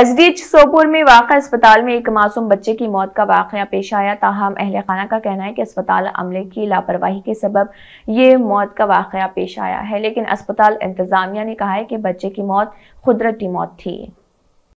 SDH Sopore में वाक़ अस्पताल में एक मासूम बच्चे की मौत का वाक़ पेश आया ताहम अहल खाना का कहना है कि अस्पताल अमले की लापरवाही के सबब ये मौत का वाक़ पेश आया है लेकिन अस्पताल इंतज़ामिया ने कहा है कि बच्चे की मौत कुदरती मौत थी